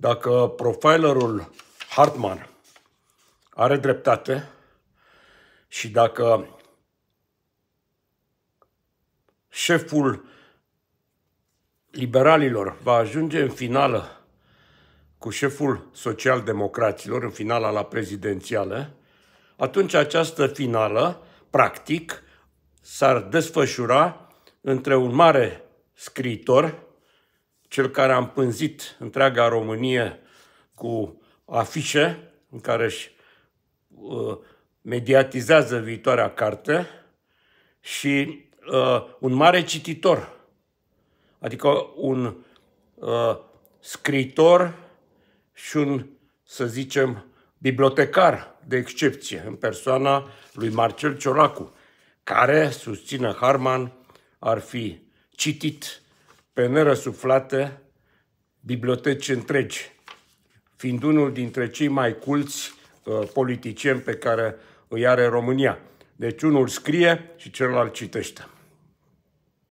Dacă profilerul Hartman are dreptate și dacă șeful liberalilor va ajunge în finală cu șeful social-democraților, în finala la prezidențială, atunci această finală, practic, s-ar desfășura între un mare scriitor cel care a împânzit întreaga Românie cu afișe în care își uh, mediatizează viitoarea carte și uh, un mare cititor, adică un uh, scriitor și un, să zicem, bibliotecar de excepție în persoana lui Marcel Ciolacu, care, susține Harman, ar fi citit pe nerăsuflată biblioteci întregi, fiind unul dintre cei mai culți uh, politicieni pe care îi are România. Deci unul scrie și celălalt citește.